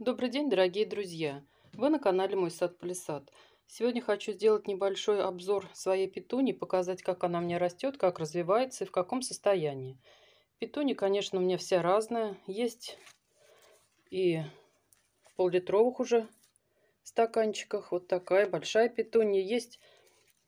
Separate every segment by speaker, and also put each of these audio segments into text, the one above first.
Speaker 1: Добрый день, дорогие друзья! Вы на канале Мой сад Полисад. Сегодня хочу сделать небольшой обзор своей петуни, показать, как она мне растет, как развивается и в каком состоянии. Петуни, конечно, у меня вся разная. Есть и в пол-литровых уже стаканчиках. Вот такая большая петуния Есть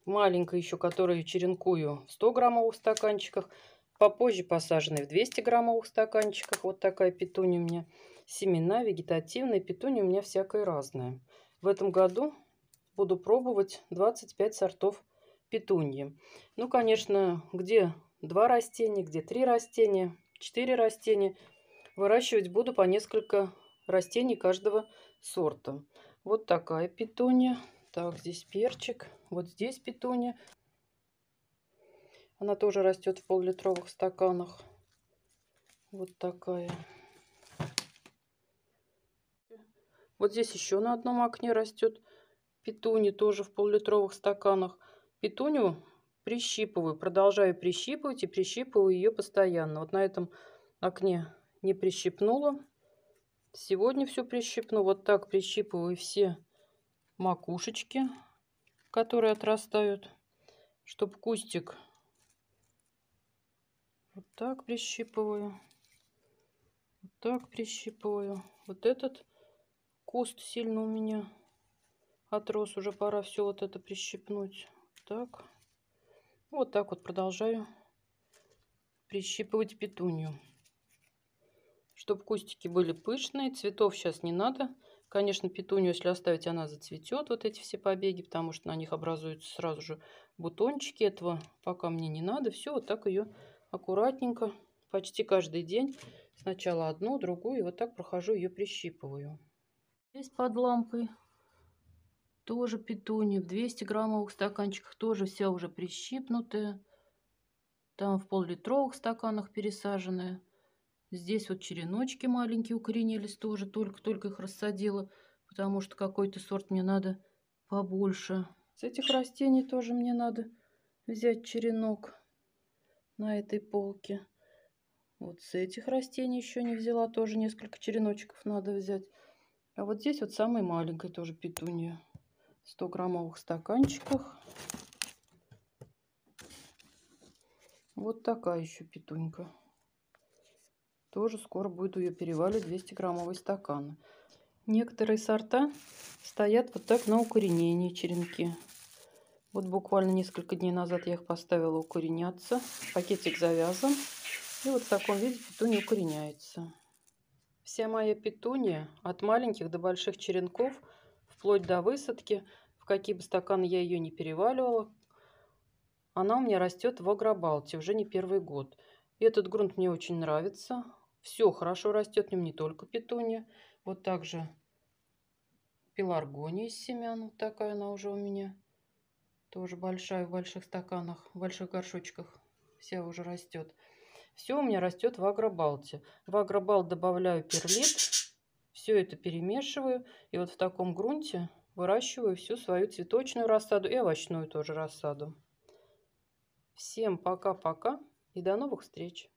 Speaker 1: маленькая еще, которую черенкую в 100-граммовых стаканчиках – Попозже посаженные в 200 граммовых стаканчиках. Вот такая петуния у меня. Семена вегетативные. Петуния у меня всякая разная. В этом году буду пробовать 25 сортов петуньи. Ну, конечно, где два растения, где три растения, четыре растения. Выращивать буду по несколько растений каждого сорта. Вот такая петуния. Так, здесь перчик. Вот здесь петуния. Она тоже растет в пол-литровых стаканах. Вот такая. Вот здесь еще на одном окне растет петуни, тоже в пол-литровых стаканах. Петуню прищипываю, продолжаю прищипывать и прищипываю ее постоянно. Вот на этом окне не прищипнула. Сегодня все прищипну. Вот так прищипываю все макушечки, которые отрастают, чтобы кустик вот так прищипываю. Вот так прищипываю. Вот этот куст сильно у меня отрос. Уже пора все вот это прищипнуть. Так. Вот так вот продолжаю прищипывать петунью. Чтобы кустики были пышные. Цветов сейчас не надо. Конечно, петунью, если оставить, она зацветет, вот эти все побеги, потому что на них образуются сразу же бутончики. Этого пока мне не надо. Все, вот так ее аккуратненько, почти каждый день. Сначала одну, другую, и вот так прохожу, ее прищипываю. Здесь под лампой тоже петуния. В 200 граммовых стаканчиках тоже вся уже прищипнутая. Там в пол-литровых стаканах пересаженная. Здесь вот череночки маленькие укоренились тоже. Только-только их рассадила, потому что какой-то сорт мне надо побольше. С этих растений тоже мне надо взять черенок на этой полке. Вот с этих растений еще не взяла, тоже несколько череночков надо взять. А вот здесь вот самой маленькой тоже петунья. 100-граммовых стаканчиках. Вот такая еще петунька. Тоже скоро буду ее переваливать 200-граммовый стакан. Некоторые сорта стоят вот так на укоренении черенки. Вот буквально несколько дней назад я их поставила укореняться. Пакетик завязан. И вот в таком виде петунья укореняется. Вся моя петунья от маленьких до больших черенков, вплоть до высадки, в какие бы стаканы я ее не переваливала, она у меня растет в Агробалте уже не первый год. И этот грунт мне очень нравится. Все хорошо растет, в нем не только петунья, Вот также пеларгония из семян. Вот такая она уже у меня. Тоже большая в больших стаканах, в больших горшочках. Вся уже растет. Все у меня растет в агробалте. В агробалт добавляю перлит. Все это перемешиваю. И вот в таком грунте выращиваю всю свою цветочную рассаду и овощную тоже рассаду. Всем пока-пока и до новых встреч!